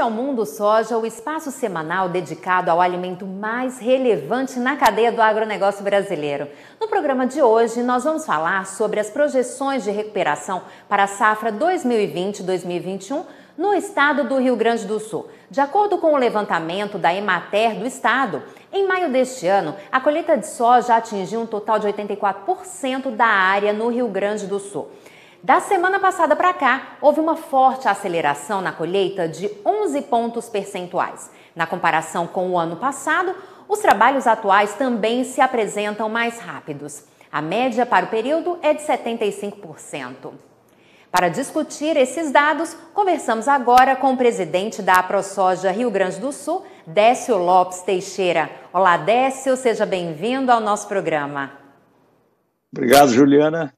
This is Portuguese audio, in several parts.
Este é o Mundo Soja, o espaço semanal dedicado ao alimento mais relevante na cadeia do agronegócio brasileiro. No programa de hoje, nós vamos falar sobre as projeções de recuperação para a safra 2020-2021 no estado do Rio Grande do Sul. De acordo com o levantamento da Emater do estado, em maio deste ano, a colheita de soja atingiu um total de 84% da área no Rio Grande do Sul. Da semana passada para cá, houve uma forte aceleração na colheita de 11 pontos percentuais. Na comparação com o ano passado, os trabalhos atuais também se apresentam mais rápidos. A média para o período é de 75%. Para discutir esses dados, conversamos agora com o presidente da AproSoja Rio Grande do Sul, Décio Lopes Teixeira. Olá, Décio, seja bem-vindo ao nosso programa. Obrigado, Juliana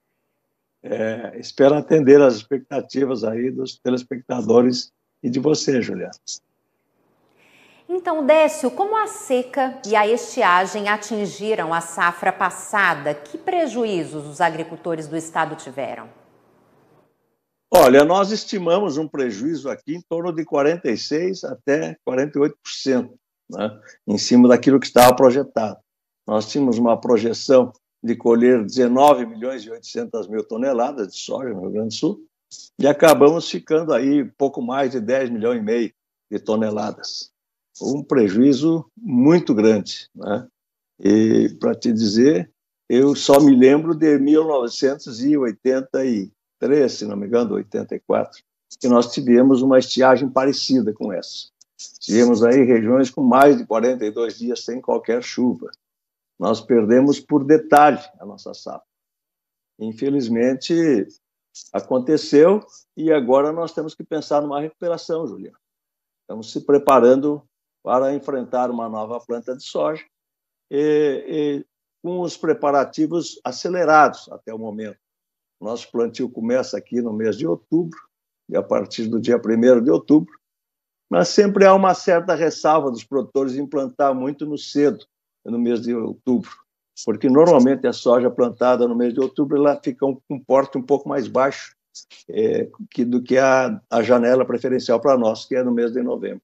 é, espero atender às expectativas aí dos telespectadores e de você, Juliana. Então, Décio, como a seca e a estiagem atingiram a safra passada? Que prejuízos os agricultores do estado tiveram? Olha, nós estimamos um prejuízo aqui em torno de 46% até 48%, né? em cima daquilo que estava projetado. Nós tínhamos uma projeção de colher 19 milhões e 800 mil toneladas de soja no Rio Grande do Sul e acabamos ficando aí pouco mais de 10 milhões e meio de toneladas. Um prejuízo muito grande. Né? E, para te dizer, eu só me lembro de 1983, se não me engano, 84, que nós tivemos uma estiagem parecida com essa. Tivemos aí regiões com mais de 42 dias sem qualquer chuva. Nós perdemos por detalhe a nossa safra. Infelizmente, aconteceu e agora nós temos que pensar numa recuperação, Juliano. Estamos se preparando para enfrentar uma nova planta de soja e, e com os preparativos acelerados até o momento. Nosso plantio começa aqui no mês de outubro e a partir do dia 1 de outubro, mas sempre há uma certa ressalva dos produtores em plantar muito no cedo, no mês de outubro, porque normalmente a soja plantada no mês de outubro ela fica um, um porte um pouco mais baixo é, que, do que a, a janela preferencial para nós, que é no mês de novembro.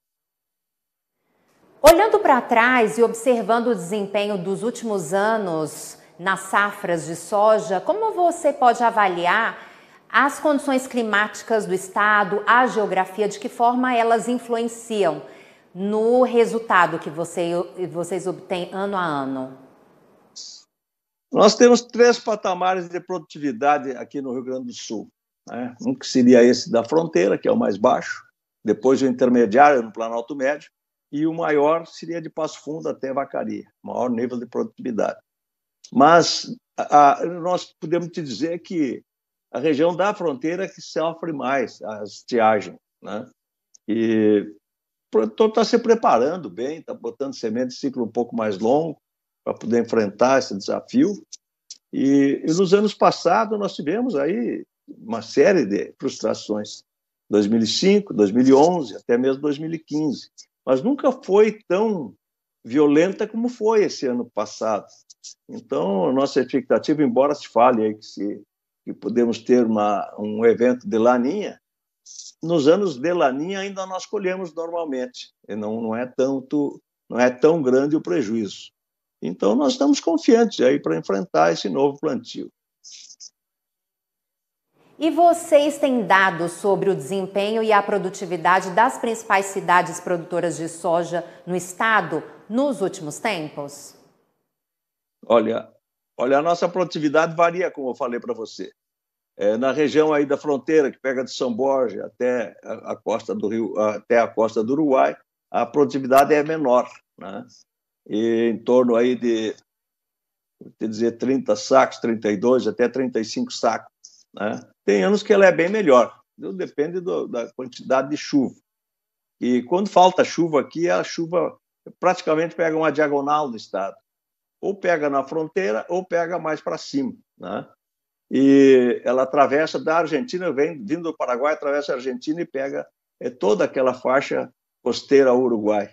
Olhando para trás e observando o desempenho dos últimos anos nas safras de soja, como você pode avaliar as condições climáticas do estado, a geografia, de que forma elas influenciam no resultado que você, vocês obtêm ano a ano? Nós temos três patamares de produtividade aqui no Rio Grande do Sul. Né? Um que seria esse da fronteira, que é o mais baixo, depois o intermediário no Planalto Médio, e o maior seria de Passo Fundo até Vacaria, maior nível de produtividade. Mas a, a, nós podemos te dizer que a região da fronteira é que sofre mais a estiagem, né? E produtor está se preparando bem, está botando semente de ciclo um pouco mais longo para poder enfrentar esse desafio. E, e, nos anos passados nós tivemos aí uma série de frustrações, 2005, 2011, até mesmo 2015. Mas nunca foi tão violenta como foi esse ano passado. Então, a nossa expectativa, embora se fale aí que, se, que podemos ter uma, um evento de laninha, nos anos de laninha ainda nós colhemos normalmente, não, não é tanto, não é tão grande o prejuízo. Então nós estamos confiantes aí para enfrentar esse novo plantio. E vocês têm dados sobre o desempenho e a produtividade das principais cidades produtoras de soja no estado nos últimos tempos? Olha, olha a nossa produtividade varia, como eu falei para você. É, na região aí da fronteira, que pega de São Borges até a, a costa do Rio, até a costa do Uruguai, a produtividade é menor, né? E em torno aí de, vou dizer, 30 sacos, 32 até 35 sacos, né? Tem anos que ela é bem melhor, depende do, da quantidade de chuva. E quando falta chuva aqui, a chuva praticamente pega uma diagonal do estado. Ou pega na fronteira, ou pega mais para cima, né? e ela atravessa da Argentina, vem vindo do Paraguai, atravessa a Argentina e pega é, toda aquela faixa costeira ao Uruguai,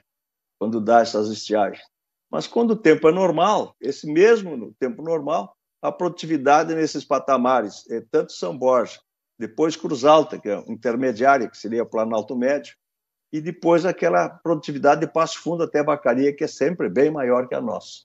quando dá essas estiagens. Mas quando o tempo é normal, esse mesmo no tempo normal, a produtividade nesses patamares, é, tanto São Borja, depois Cruz Alta, que é intermediária, que seria Planalto Médio, e depois aquela produtividade de Passo Fundo até Bacaria que é sempre bem maior que a nossa.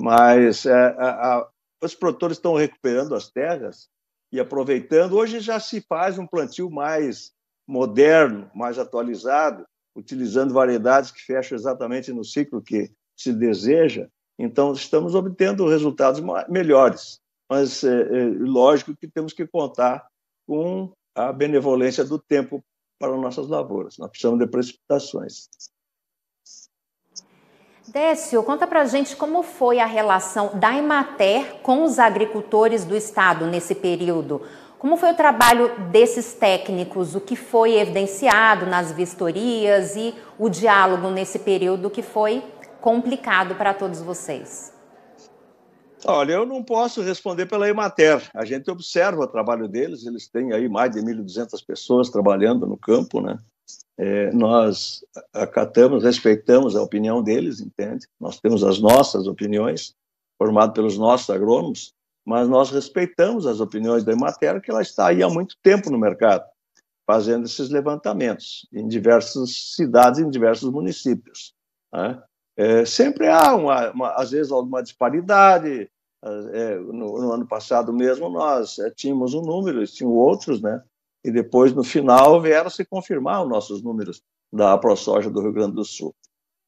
Mas é, a, os produtores estão recuperando as terras e aproveitando. Hoje já se faz um plantio mais moderno, mais atualizado, utilizando variedades que fecham exatamente no ciclo que se deseja. Então, estamos obtendo resultados melhores. Mas, é, é, lógico que temos que contar com a benevolência do tempo para nossas lavouras. Nós precisamos de precipitações. Décio, conta pra gente como foi a relação da Emater com os agricultores do estado nesse período. Como foi o trabalho desses técnicos, o que foi evidenciado nas vistorias e o diálogo nesse período que foi complicado para todos vocês? Olha, eu não posso responder pela Emater. A gente observa o trabalho deles, eles têm aí mais de 1.200 pessoas trabalhando no campo, né? é, nós acatamos, respeitamos a opinião deles, entende? Nós temos as nossas opiniões, formado pelos nossos agrônomos, mas nós respeitamos as opiniões da matéria que ela está aí há muito tempo no mercado, fazendo esses levantamentos em diversas cidades, em diversos municípios. Né? É, sempre há, uma, uma, às vezes, alguma disparidade. É, no, no, ano passado mesmo, nós é, tínhamos um número, tinham outros, né? e depois, no final, vieram se confirmar os nossos números da ProSoja do Rio Grande do Sul.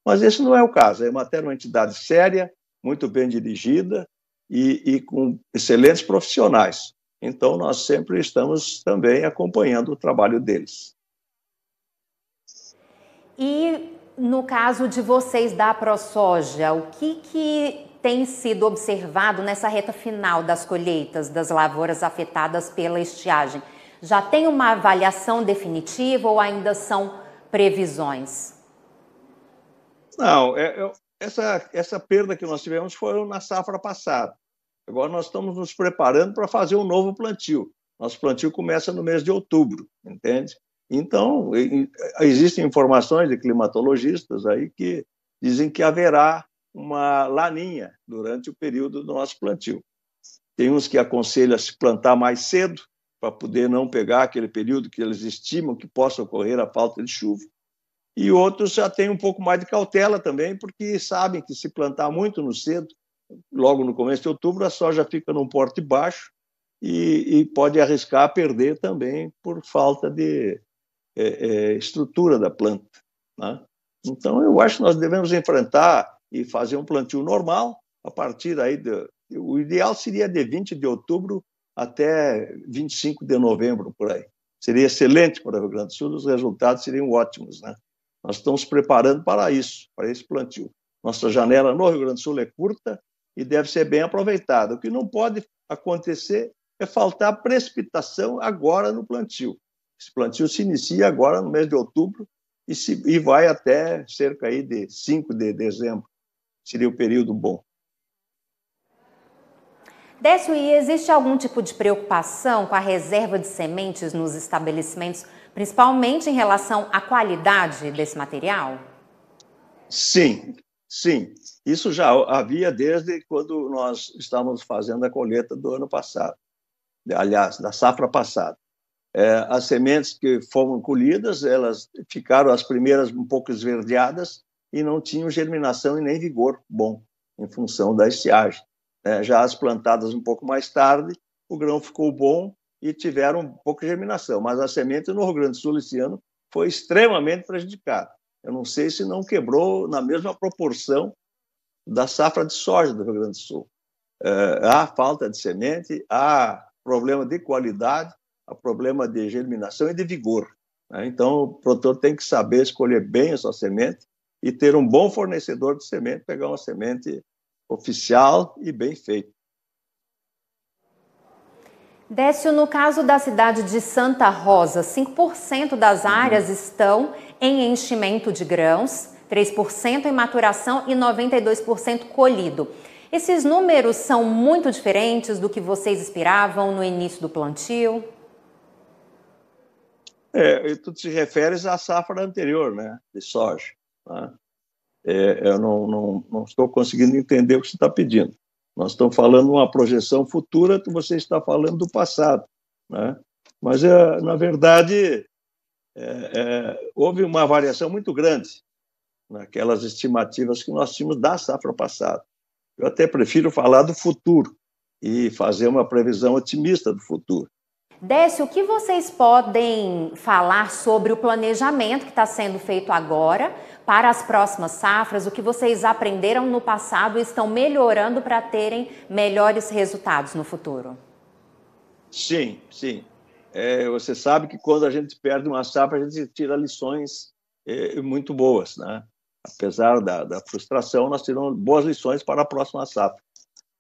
Mas esse não é o caso. A Emater é uma entidade séria, muito bem dirigida e, e com excelentes profissionais. Então, nós sempre estamos também acompanhando o trabalho deles. E no caso de vocês da ProSoja, o que, que tem sido observado nessa reta final das colheitas das lavouras afetadas pela estiagem? Já tem uma avaliação definitiva ou ainda são previsões? Não, é, é, essa, essa perda que nós tivemos foi na safra passada. Agora nós estamos nos preparando para fazer um novo plantio. Nosso plantio começa no mês de outubro, entende? Então, existem informações de climatologistas aí que dizem que haverá uma laninha durante o período do nosso plantio. Tem uns que aconselham a se plantar mais cedo, para poder não pegar aquele período que eles estimam que possa ocorrer a falta de chuva. E outros já têm um pouco mais de cautela também, porque sabem que se plantar muito no cedo, logo no começo de outubro, a soja fica num porte baixo e, e pode arriscar perder também por falta de é, é, estrutura da planta. Né? Então, eu acho que nós devemos enfrentar e fazer um plantio normal a partir aí do, o ideal seria de 20 de outubro até 25 de novembro, por aí. Seria excelente para o Rio Grande do Sul, os resultados seriam ótimos. Né? Nós estamos preparando para isso, para esse plantio. Nossa janela no Rio Grande do Sul é curta e deve ser bem aproveitada. O que não pode acontecer é faltar precipitação agora no plantio. Esse plantio se inicia agora no mês de outubro e, se, e vai até cerca aí de 5 de dezembro. Seria o período bom e existe algum tipo de preocupação com a reserva de sementes nos estabelecimentos, principalmente em relação à qualidade desse material? Sim, sim. Isso já havia desde quando nós estávamos fazendo a colheita do ano passado, aliás, da safra passada. É, as sementes que foram colhidas, elas ficaram as primeiras um pouco esverdeadas e não tinham germinação e nem vigor bom em função da estiagem né, já as plantadas um pouco mais tarde, o grão ficou bom e tiveram pouca pouco germinação. Mas a semente no Rio Grande do Sul esse ano foi extremamente prejudicada. Eu não sei se não quebrou na mesma proporção da safra de soja do Rio Grande do Sul. É, há falta de semente, há problema de qualidade, há problema de germinação e de vigor. Né? Então, o produtor tem que saber escolher bem a sua semente e ter um bom fornecedor de semente, pegar uma semente oficial e bem feito. Décio, no caso da cidade de Santa Rosa, 5% das áreas uhum. estão em enchimento de grãos, 3% em maturação e 92% colhido. Esses números são muito diferentes do que vocês esperavam no início do plantio? É, tudo se refere à safra anterior, né, de soja. Né? é, eu não, não, não estou conseguindo entender o que você está pedindo. Nós estamos falando uma projeção futura, você está falando do passado. Né? Mas, é, na verdade, é, é, houve uma variação muito grande naquelas estimativas que nós tínhamos da safra passada. Eu até prefiro falar do futuro e fazer uma previsão otimista do futuro. Décio, o que vocês podem falar sobre o planejamento que está sendo feito agora para as próximas safras? O que vocês aprenderam no passado e estão melhorando para terem melhores resultados no futuro? Sim, sim. É, você sabe que quando a gente perde uma safra, a gente tira lições é, muito boas, né? Apesar da, da frustração, nós tiramos boas lições para a próxima safra.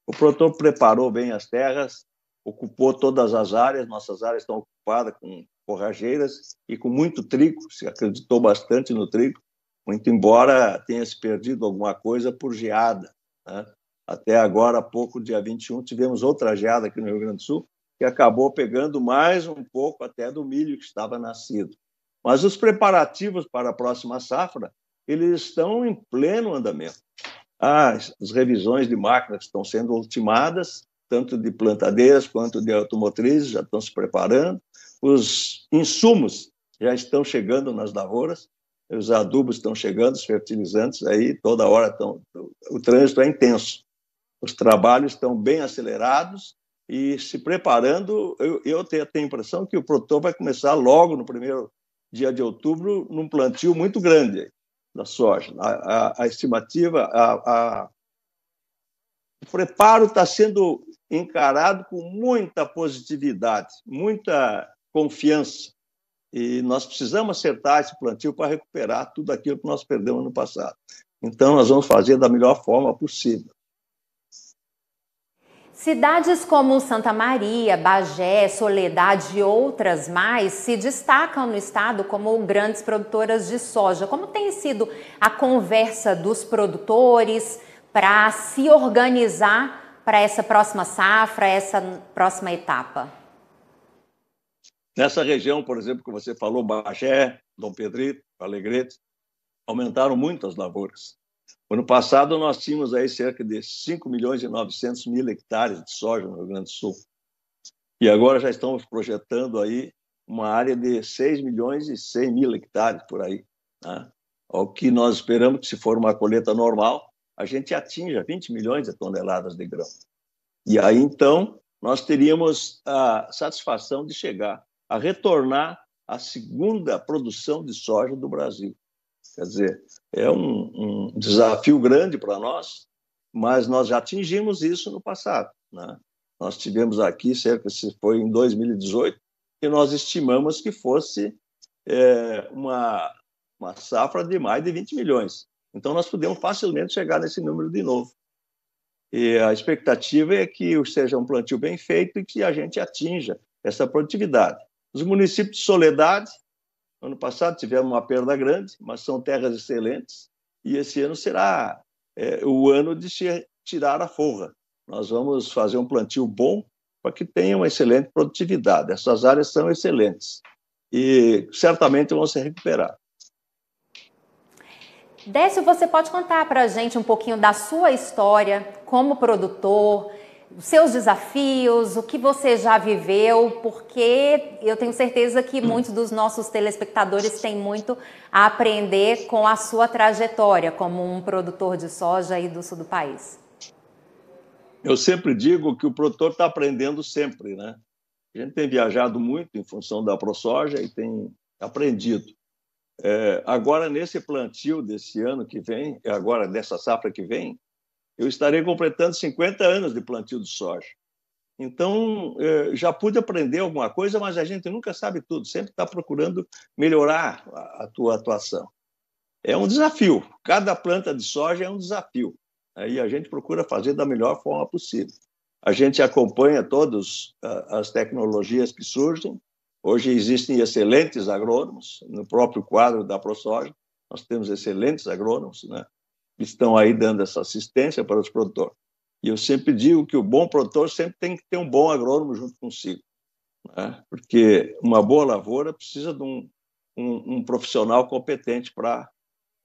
O produtor preparou bem as terras, ocupou todas as áreas, nossas áreas estão ocupadas com forrageiras e com muito trigo, se acreditou bastante no trigo, muito embora tenha se perdido alguma coisa por geada. Né? Até agora, há pouco, dia 21, tivemos outra geada aqui no Rio Grande do Sul, que acabou pegando mais um pouco até do milho que estava nascido. Mas os preparativos para a próxima safra, eles estão em pleno andamento. As, ah, as revisões de máquinas estão sendo ultimadas, tanto de plantadeiras quanto de automotrizes, já estão se preparando. Os insumos já estão chegando nas lavouras, os adubos estão chegando, os fertilizantes aí toda hora estão. O trânsito é intenso. Os trabalhos estão bem acelerados e se preparando. Eu, eu tenho, tenho a impressão que o produtor vai começar logo no primeiro dia de outubro num plantio muito grande da soja. A, a, a estimativa, a, a... o preparo está sendo encarado com muita positividade, muita confiança. E nós precisamos acertar esse plantio para recuperar tudo aquilo que nós perdemos no passado. Então, nós vamos fazer da melhor forma possível. Cidades como Santa Maria, Bagé, Soledade e outras mais se destacam no estado como grandes produtoras de soja. Como tem sido a conversa dos produtores para se organizar para essa próxima safra, essa próxima etapa? Nessa região, por exemplo, que você falou, Bagé, Dom Pedrito, Alegrete, aumentaram muito as lavouras. Ano passado, nós tínhamos aí cerca de 5 milhões e 900 mil hectares de soja no Rio Grande do Sul. E agora já estamos projetando aí uma área de 6 milhões e 100 mil hectares por aí. Né? O que nós esperamos que, se for uma colheita normal, a gente atinja 20 milhões de toneladas de grão. E aí, então, nós teríamos a satisfação de chegar a retornar à segunda produção de soja do Brasil. Quer dizer, é um, um desafio grande para nós, mas nós já atingimos isso no passado. Né? Nós tivemos aqui, cerca se foi em 2018, que nós estimamos que fosse é, uma, uma safra de mais de 20 milhões. Então, nós podemos facilmente chegar nesse número de novo. E a expectativa é que seja um plantio bem feito e que a gente atinja essa produtividade. Os municípios de Soledade, ano passado tivemos uma perda grande, mas são terras excelentes, e esse ano será é, o ano de se tirar a forra. Nós vamos fazer um plantio bom para que tenha uma excelente produtividade. Essas áreas são excelentes e certamente vão se recuperar. Décio, você pode contar para a gente um pouquinho da sua história como produtor, seus desafios, o que você já viveu, porque eu tenho certeza que muitos dos nossos telespectadores têm muito a aprender com a sua trajetória como um produtor de soja aí do sul do país. Eu sempre digo que o produtor está aprendendo sempre, né? A gente tem viajado muito em função da ProSoja e tem aprendido. É, agora, nesse plantio desse ano que vem, agora dessa safra que vem, eu estarei completando 50 anos de plantio de soja. Então, é, já pude aprender alguma coisa, mas a gente nunca sabe tudo, sempre está procurando melhorar a, a tua atuação. É um desafio, cada planta de soja é um desafio. Aí a gente procura fazer da melhor forma possível. A gente acompanha todas as tecnologias que surgem, Hoje existem excelentes agrônomos, no próprio quadro da ProSoja, nós temos excelentes agrônomos né, que estão aí dando essa assistência para os produtores. E eu sempre digo que o bom produtor sempre tem que ter um bom agrônomo junto consigo, né, porque uma boa lavoura precisa de um, um, um profissional competente para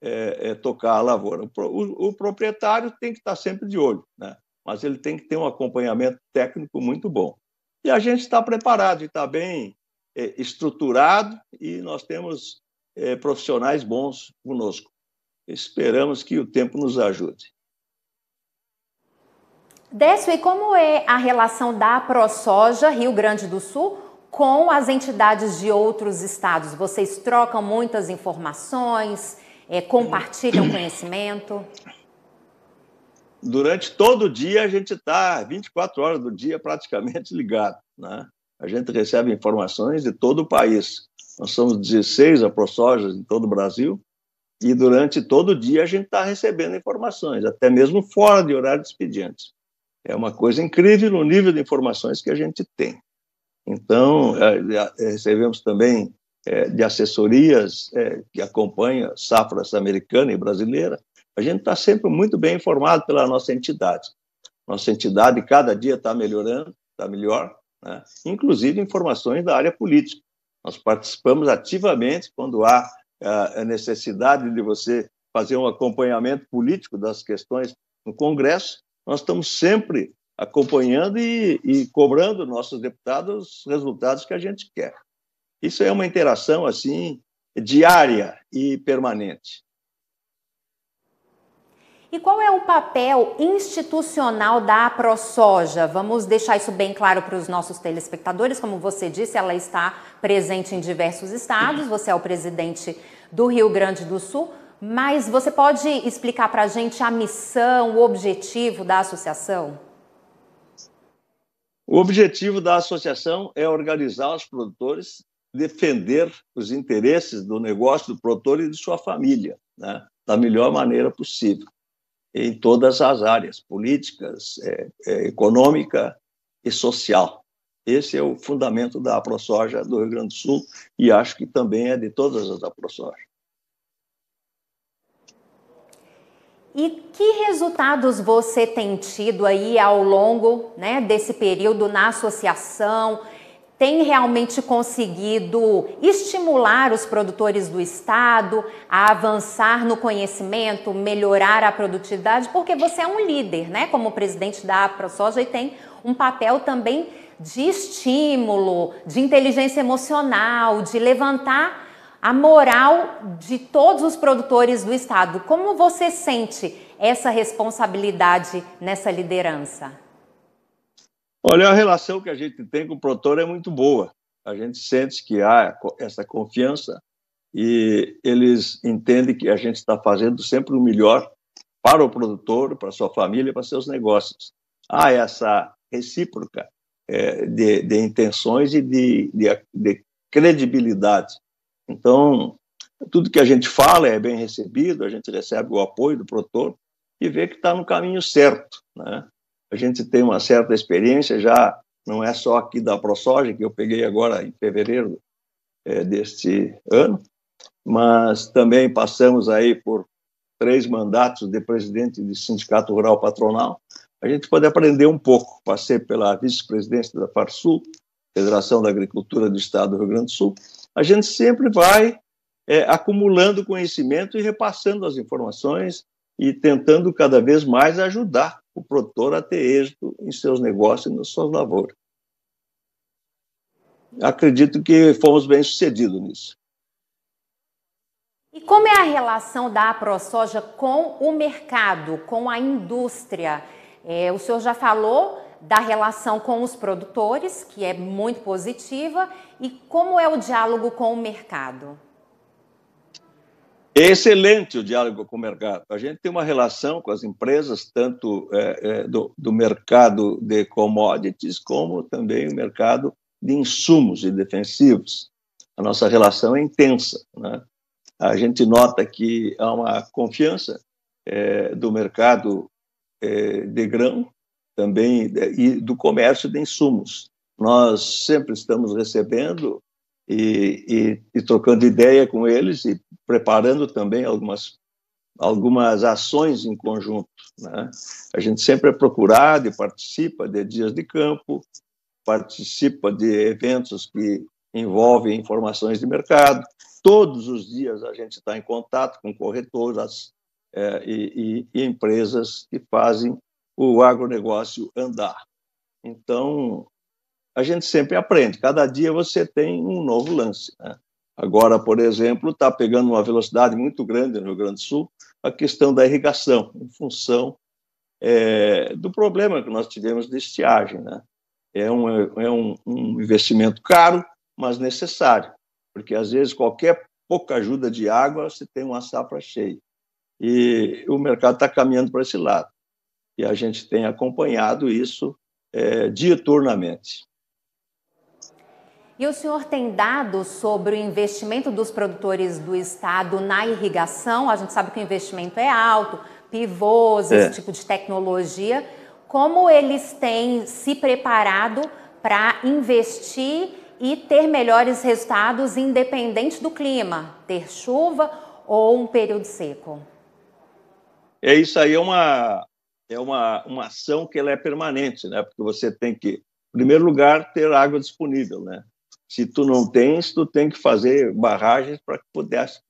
é, é, tocar a lavoura. O, o, proprietário tem que estar sempre de olho, né? mas ele tem que ter um acompanhamento técnico muito bom. E a gente está preparado e está bem é, estruturado e nós temos é, profissionais bons conosco. Esperamos que o tempo nos ajude. Décio, e como é a relação da ProSoja Rio Grande do Sul com as entidades de outros estados? Vocês trocam muitas informações, é, compartilham conhecimento? Durante todo o dia, a gente está 24 horas do dia praticamente ligado. Né? A gente recebe informações de todo o país. Nós somos 16 aprosojas em todo o Brasil e durante todo o dia a gente está recebendo informações, até mesmo fora de horário de expedientes. É uma coisa incrível o nível de informações que a gente tem. Então, é, é, é, recebemos também é, de assessorias é, que acompanham safras americana e brasileira. A gente está sempre muito bem informado pela nossa entidade. Nossa entidade cada dia está melhorando, está melhor né? inclusive informações da área política. Nós participamos ativamente quando há a eh, necessidade de você fazer um acompanhamento político das questões no Congresso. Nós estamos sempre acompanhando e, e cobrando nossos deputados os resultados que a gente quer. Isso é uma interação assim diária e permanente. E qual é o papel institucional da ProSoja? Vamos deixar isso bem claro para os nossos telespectadores. Como você disse, ela está presente em diversos estados. Você é o presidente do Rio Grande do Sul. Mas você pode explicar para a gente a missão, o objetivo da associação? O objetivo da associação é organizar os produtores, defender os interesses do negócio do produtor e de sua família, né? da melhor maneira possível em todas as áreas, políticas, é, é, econômica e social. Esse é o fundamento da AproSoja do Rio Grande do Sul e acho que também é de todas as AproSoja. E que resultados você tem tido aí ao longo né, desse período na associação? tem realmente conseguido estimular os produtores do Estado a avançar no conhecimento, melhorar a produtividade, porque você é um líder, né? Como presidente da ProSoja e tem um papel também de estímulo, de inteligência emocional, de levantar a moral de todos os produtores do Estado. Como você sente essa responsabilidade nessa liderança? Olha, a relação que a gente tem com o produtor é muito boa. A gente sente que há essa confiança e eles entendem que a gente está fazendo sempre o melhor para o produtor, para sua família, para seus negócios. Há essa recíproca é, de, de, intenções e de, de, de credibilidade. Então, tudo que a gente fala é bem recebido, a gente recebe o apoio do produtor e vê que está no caminho certo, né? a gente tem uma certa experiência, já não é só aqui da ProSoja, que eu peguei agora em fevereiro é, deste ano, mas também passamos aí por três mandatos de presidente de sindicato rural patronal. A gente pode aprender um pouco. Passei pela vice-presidência da FARSUL, Federação da Agricultura do Estado do Rio Grande do Sul. A gente sempre vai é, acumulando conhecimento e repassando as informações e tentando cada vez mais ajudar o produtor a ter êxito em seus negócios e nas suas lavouras. Acredito que fomos bem sucedidos nisso. E como é a relação da ProSoja com o mercado, com a indústria? É, o senhor já falou da relação com os produtores, que é muito positiva, e como é o diálogo com o mercado? É excelente o diálogo com o mercado. A gente tem uma relação com as empresas, tanto é, é, do, do, mercado de commodities, como também o mercado de insumos e defensivos. A nossa relação é intensa. Né? A gente nota que há uma confiança é, do mercado é, de grão também e do comércio de insumos. Nós sempre estamos recebendo e, e, e trocando ideia com eles e preparando também algumas algumas ações em conjunto. Né? A gente sempre é procurado e participa de dias de campo, participa de eventos que envolvem informações de mercado. Todos os dias a gente está em contato com corretoras é, e, e, e, empresas que fazem o agronegócio andar. Então, a gente sempre aprende. Cada dia você tem um novo lance. Né? Agora, por exemplo, está pegando uma velocidade muito grande no Rio Grande do Sul a questão da irrigação, em função é, do problema que nós tivemos de estiagem. Né? É, um, é um, um investimento caro, mas necessário, porque às vezes qualquer pouca ajuda de água você tem uma safra cheia. E o mercado está caminhando para esse lado. E a gente tem acompanhado isso é, diuturnamente. E o senhor tem dados sobre o investimento dos produtores do estado na irrigação? A gente sabe que o investimento é alto, pivôs, é. esse tipo de tecnologia. Como eles têm se preparado para investir e ter melhores resultados independente do clima, ter chuva ou um período seco? É isso aí, é uma, é uma, uma ação que ela é permanente, né? Porque você tem que, em primeiro lugar, ter água disponível, né? Se tu não tens, tu tem que fazer barragens para que pudesse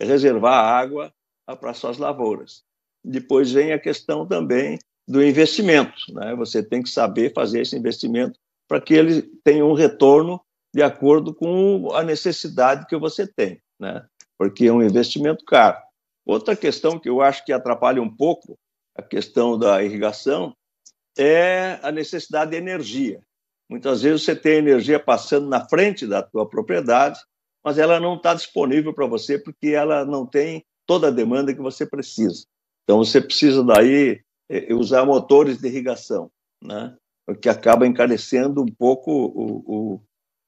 reservar água para suas lavouras. Depois vem a questão também do investimento. Né? Você tem que saber fazer esse investimento para que ele tenha um retorno de acordo com a necessidade que você tem, né? porque é um investimento caro. Outra questão que eu acho que atrapalha um pouco a questão da irrigação é a necessidade de energia. Muitas vezes você tem energia passando na frente da tua propriedade, mas ela não está disponível para você porque ela não tem toda a demanda que você precisa. Então você precisa daí eh, eh, usar motores de irrigação, né? o que acaba encarecendo um pouco o, o,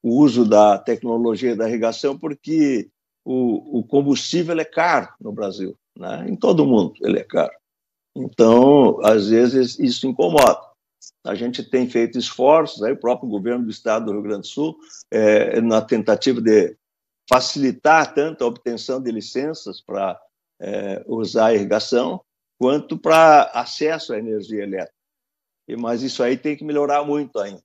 o uso da tecnologia da irrigação, porque o, o, combustível é caro no Brasil, né? em todo mundo ele é caro. Então, às vezes, isso incomoda. A gente tem feito esforços, aí o próprio governo do estado do Rio Grande do Sul, é, na tentativa de facilitar tanto a obtenção de licenças para é, usar a irrigação, quanto para acesso à energia elétrica. E, mas isso aí tem que melhorar muito ainda.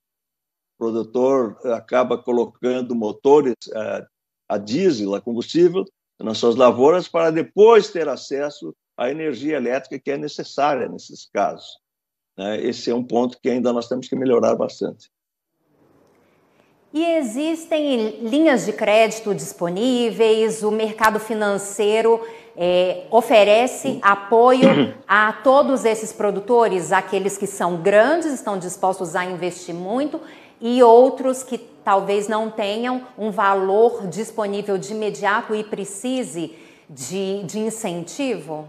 O produtor acaba colocando motores é, a diesel, a combustível, nas suas lavouras para depois ter acesso à energia elétrica que é necessária nesses casos. Né? Esse é um ponto que ainda nós temos que melhorar bastante. E existem linhas de crédito disponíveis, o mercado financeiro é, oferece apoio a todos esses produtores, aqueles que são grandes, estão dispostos a investir muito, e outros que talvez não tenham um valor disponível de imediato e precise de, de incentivo?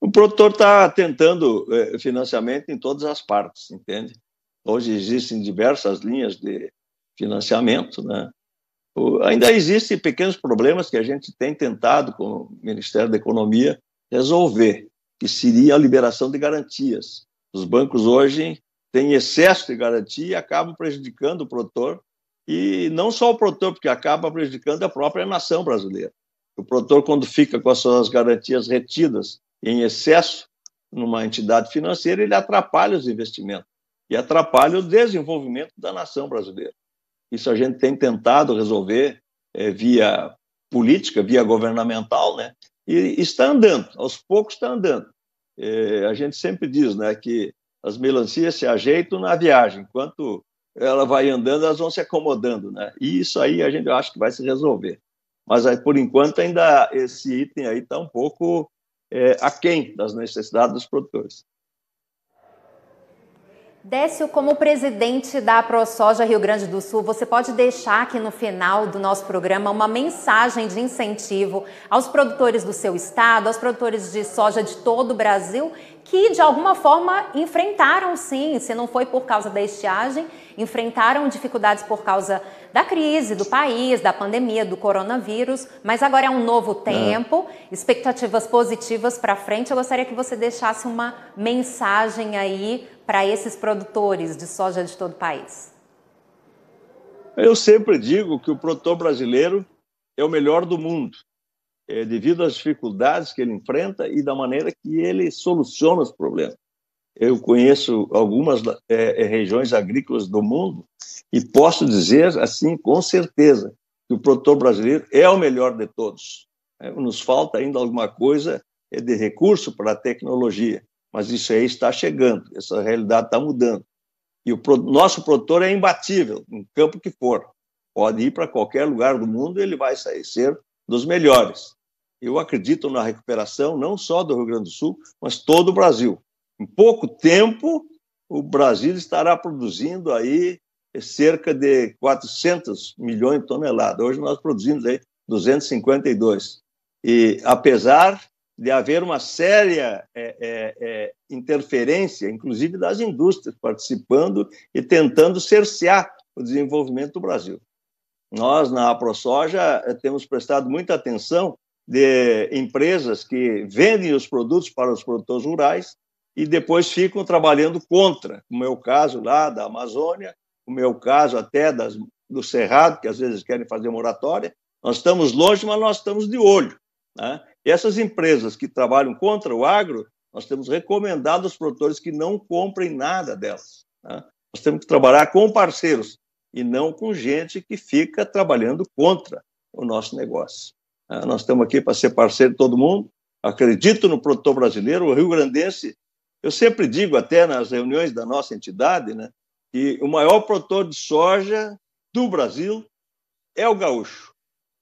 O produtor está tentando é, financiamento em todas as partes, entende? Hoje existem diversas linhas de financiamento, né? O, ainda existem pequenos problemas que a gente tem tentado com o Ministério da Economia resolver, que seria a liberação de garantias. Os bancos hoje têm excesso de garantia e acabam prejudicando o produtor, e não só o produtor, porque acaba prejudicando a própria nação brasileira. O produtor, quando fica com as suas garantias retidas em excesso numa entidade financeira, ele atrapalha os investimentos e atrapalha o desenvolvimento da nação brasileira. Isso a gente tem tentado resolver é, via política, via governamental, né? E está andando, aos poucos está andando. É, a gente sempre diz, né, que as melancias se ajeitam na viagem, enquanto ela vai andando, elas vão se acomodando, né? E isso aí a gente acha que vai se resolver. Mas por enquanto ainda esse item aí está um pouco é, aquém das necessidades dos produtores. Décio, como presidente da ProSoja Rio Grande do Sul, você pode deixar aqui no final do nosso programa uma mensagem de incentivo aos produtores do seu estado, aos produtores de soja de todo o Brasil, que de alguma forma enfrentaram sim, se não foi por causa da estiagem, enfrentaram dificuldades por causa da crise do país, da pandemia, do coronavírus, mas agora é um novo é. tempo, é. expectativas positivas para frente. Eu gostaria que você deixasse uma mensagem aí para esses produtores de soja de todo o país? Eu sempre digo que o produtor brasileiro é o melhor do mundo, é, devido às dificuldades que ele enfrenta e da maneira que ele soluciona os problemas. Eu conheço algumas é, é regiões agrícolas do mundo e posso dizer, assim, com certeza, que o produtor brasileiro é o melhor de todos. É, nos falta ainda alguma coisa é, de recurso para a tecnologia, mas isso aí está chegando, essa realidade está mudando. E o pro, nosso produtor é imbatível, no campo que for. Pode ir para qualquer lugar do mundo, e ele vai sair, ser dos melhores. Eu acredito na recuperação não só do Rio Grande do Sul, mas todo o Brasil. Em pouco tempo, o Brasil estará produzindo aí cerca de 400 milhões de toneladas. Hoje nós produzimos aí 252. E apesar de haver uma séria é, é, é, interferência, inclusive das indústrias participando e tentando cercear o desenvolvimento do Brasil. Nós, na AproSoja, é, temos prestado muita atenção de empresas que vendem os produtos para os produtores rurais e depois ficam trabalhando contra, como é o caso lá da Amazônia, como é o caso até das, do Cerrado, que às vezes querem fazer moratória. Nós estamos longe, mas nós estamos de olho. Né? E essas empresas que trabalham contra o agro, nós temos recomendado aos produtores que não comprem nada delas. Né? Nós temos que trabalhar com parceiros e não com gente que fica trabalhando contra o nosso negócio. Né? Nós estamos aqui para ser parceiro de todo mundo. Acredito no produtor brasileiro, o Rio Grandense. Eu sempre digo, até nas reuniões da nossa entidade, né, que o maior produtor de soja do Brasil é o gaúcho.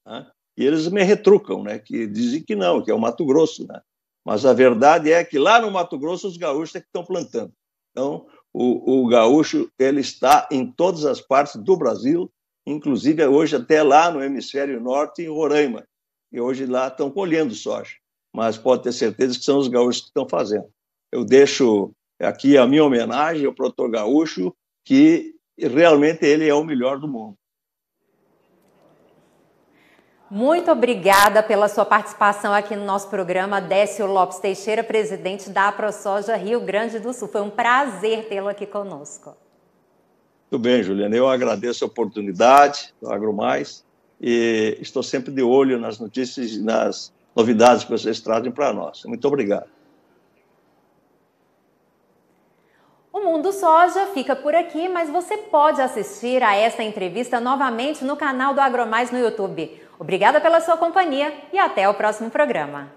Né? E eles me retrucam, né? Que dizem que não, que é o Mato Grosso, né? Mas a verdade é que lá no Mato Grosso os gaúchos é que estão plantando. Então, o, o gaúcho ele está em todas as partes do Brasil, inclusive hoje até lá no hemisfério norte em Roraima. E hoje lá estão colhendo soja, mas pode ter certeza que são os gaúchos que estão fazendo. Eu deixo aqui a minha homenagem ao produtor gaúcho, que realmente ele é o melhor do mundo. Muito obrigada pela sua participação aqui no nosso programa. Décio Lopes Teixeira, presidente da ProSoja Rio Grande do Sul. Foi um prazer tê-lo aqui conosco. Muito bem, Juliana. Eu agradeço a oportunidade do AgroMais e estou sempre de olho nas notícias, nas novidades que vocês trazem para nós. Muito obrigado. O Mundo Soja fica por aqui, mas você pode assistir a esta entrevista novamente no canal do AgroMais no YouTube. Obrigada pela sua companhia e até o próximo programa.